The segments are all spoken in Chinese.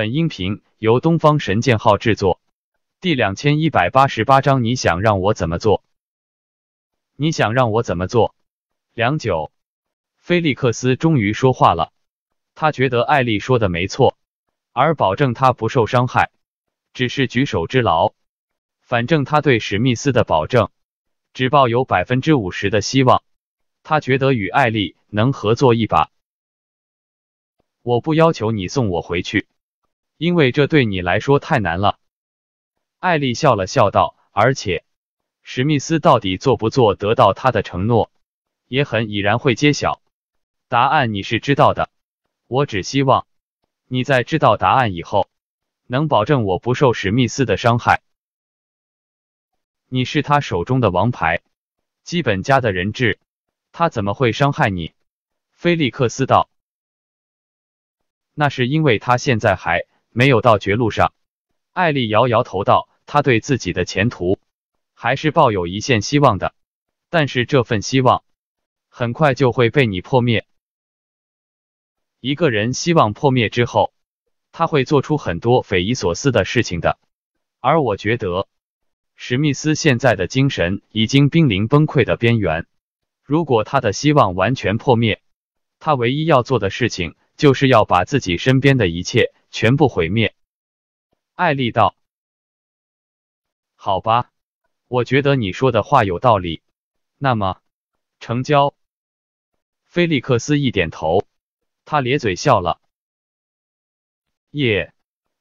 本音频由东方神剑号制作，第两千一百八十八章，你想让我怎么做？你想让我怎么做？良久，菲利克斯终于说话了。他觉得艾丽说的没错，而保证他不受伤害，只是举手之劳。反正他对史密斯的保证，只抱有百分之五十的希望。他觉得与艾丽能合作一把。我不要求你送我回去。因为这对你来说太难了，艾丽笑了笑道。而且，史密斯到底做不做得到他的承诺，也很已然会揭晓。答案你是知道的，我只希望你在知道答案以后，能保证我不受史密斯的伤害。你是他手中的王牌，基本家的人质，他怎么会伤害你？菲利克斯道。那是因为他现在还。没有到绝路上，艾丽摇摇头道：“他对自己的前途还是抱有一线希望的，但是这份希望很快就会被你破灭。一个人希望破灭之后，他会做出很多匪夷所思的事情的。而我觉得，史密斯现在的精神已经濒临崩溃的边缘。如果他的希望完全破灭，他唯一要做的事情就是要把自己身边的一切。”全部毁灭，艾丽道：“好吧，我觉得你说的话有道理。那么，成交。”菲利克斯一点头，他咧嘴笑了。耶，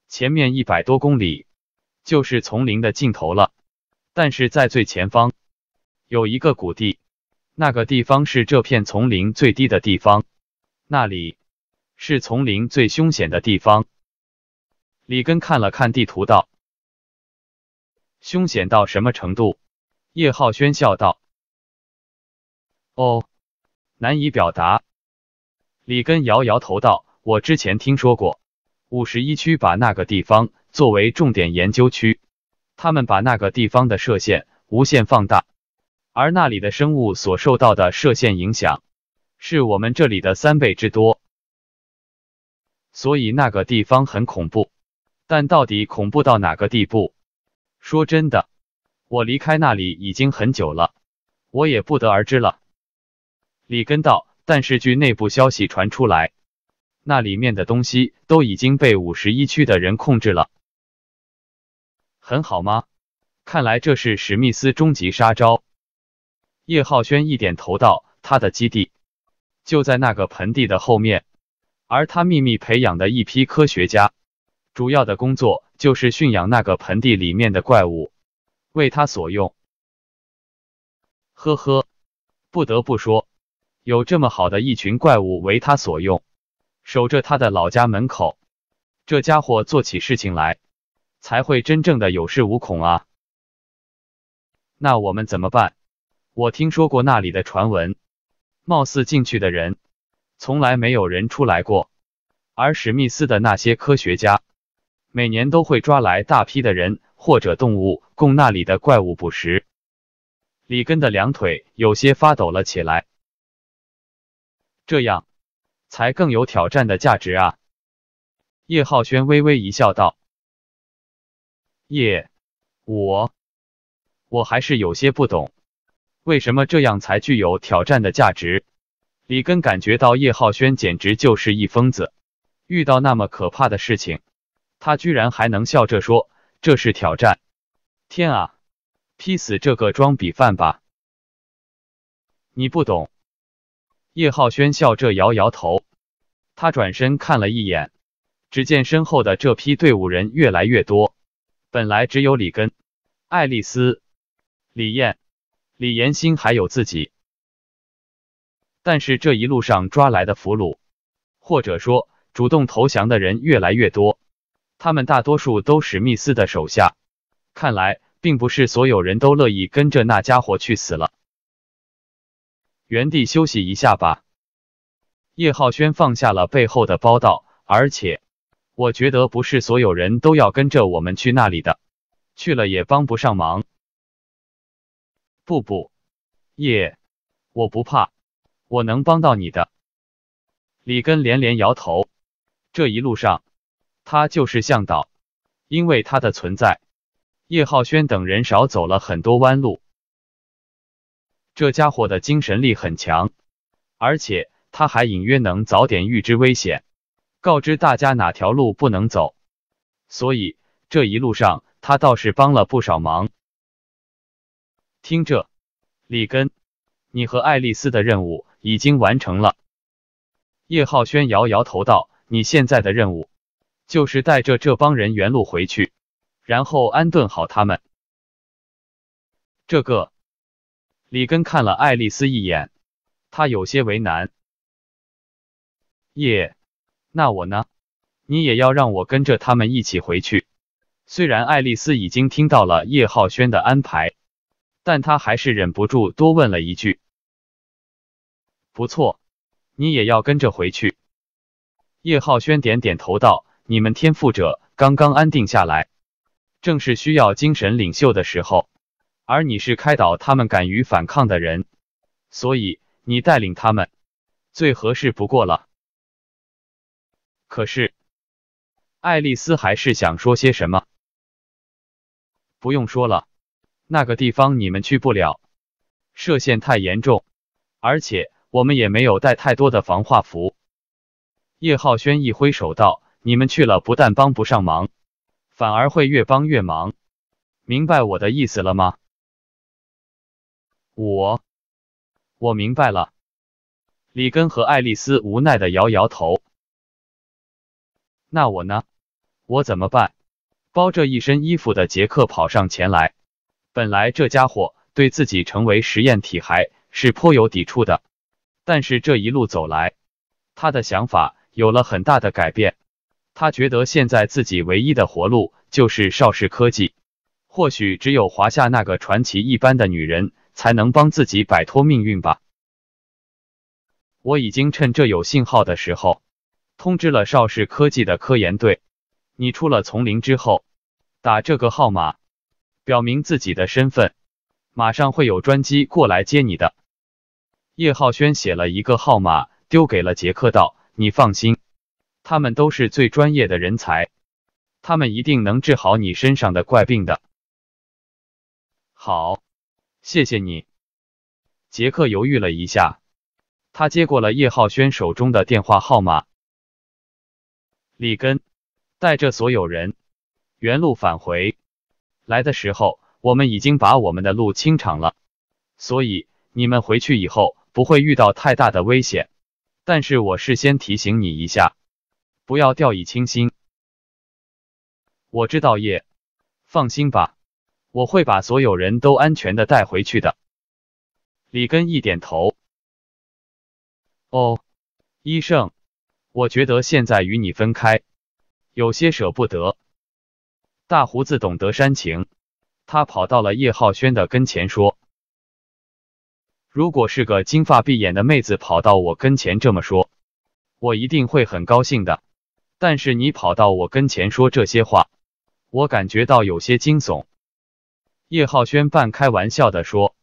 前面一百多公里就是丛林的尽头了，但是在最前方有一个谷地，那个地方是这片丛林最低的地方，那里是丛林最凶险的地方。里根看了看地图，道：“凶险到什么程度？”叶浩轩笑道：“哦，难以表达。”里根摇摇头道：“我之前听说过，五十一区把那个地方作为重点研究区，他们把那个地方的射线无限放大，而那里的生物所受到的射线影响，是我们这里的三倍之多，所以那个地方很恐怖。”但到底恐怖到哪个地步？说真的，我离开那里已经很久了，我也不得而知了。里根道，但是据内部消息传出来，那里面的东西都已经被五十一区的人控制了。很好吗？看来这是史密斯终极杀招。叶浩轩一点头道，他的基地就在那个盆地的后面，而他秘密培养的一批科学家。主要的工作就是驯养那个盆地里面的怪物，为他所用。呵呵，不得不说，有这么好的一群怪物为他所用，守着他的老家门口，这家伙做起事情来才会真正的有恃无恐啊。那我们怎么办？我听说过那里的传闻，貌似进去的人从来没有人出来过，而史密斯的那些科学家。每年都会抓来大批的人或者动物供那里的怪物捕食。里根的两腿有些发抖了起来，这样才更有挑战的价值啊！叶浩轩微微一笑，道：“叶，我我还是有些不懂，为什么这样才具有挑战的价值？”里根感觉到叶浩轩简直就是一疯子，遇到那么可怕的事情。他居然还能笑着说：“这是挑战！”天啊，劈死这个装逼犯吧！你不懂，叶浩轩笑着摇摇头。他转身看了一眼，只见身后的这批队伍人越来越多。本来只有李根、爱丽丝、李艳、李延新还有自己，但是这一路上抓来的俘虏，或者说主动投降的人越来越多。他们大多数都史密斯的手下，看来并不是所有人都乐意跟着那家伙去死了。原地休息一下吧。叶浩轩放下了背后的包，道：“而且我觉得不是所有人都要跟着我们去那里的，去了也帮不上忙。”不不，叶，我不怕，我能帮到你的。里根连连摇头，这一路上。他就是向导，因为他的存在，叶浩轩等人少走了很多弯路。这家伙的精神力很强，而且他还隐约能早点预知危险，告知大家哪条路不能走，所以这一路上他倒是帮了不少忙。听着，里根，你和爱丽丝的任务已经完成了。叶浩轩摇摇头道：“你现在的任务。”就是带着这帮人原路回去，然后安顿好他们。这个，里根看了爱丽丝一眼，他有些为难。耶，那我呢？你也要让我跟着他们一起回去？虽然爱丽丝已经听到了叶浩轩的安排，但她还是忍不住多问了一句。不错，你也要跟着回去。叶浩轩点点头道。你们天赋者刚刚安定下来，正是需要精神领袖的时候，而你是开导他们敢于反抗的人，所以你带领他们最合适不过了。可是，爱丽丝还是想说些什么？不用说了，那个地方你们去不了，射线太严重，而且我们也没有带太多的防化服。叶浩轩一挥手道。你们去了，不但帮不上忙，反而会越帮越忙。明白我的意思了吗？我，我明白了。里根和爱丽丝无奈地摇摇头。那我呢？我怎么办？包着一身衣服的杰克跑上前来。本来这家伙对自己成为实验体还是颇有抵触的，但是这一路走来，他的想法有了很大的改变。他觉得现在自己唯一的活路就是邵氏科技，或许只有华夏那个传奇一般的女人才能帮自己摆脱命运吧。我已经趁这有信号的时候，通知了邵氏科技的科研队。你出了丛林之后，打这个号码，表明自己的身份，马上会有专机过来接你的。叶浩轩写了一个号码，丢给了杰克道：“你放心。”他们都是最专业的人才，他们一定能治好你身上的怪病的。好，谢谢你，杰克。犹豫了一下，他接过了叶浩轩手中的电话号码。里根带着所有人原路返回，来的时候我们已经把我们的路清场了，所以你们回去以后不会遇到太大的危险。但是我事先提醒你一下。不要掉以轻心。我知道，叶，放心吧，我会把所有人都安全的带回去的。里根一点头。哦，医生，我觉得现在与你分开，有些舍不得。大胡子懂得煽情，他跑到了叶浩轩的跟前说：“如果是个金发碧眼的妹子跑到我跟前这么说，我一定会很高兴的。”但是你跑到我跟前说这些话，我感觉到有些惊悚。”叶浩轩半开玩笑的说。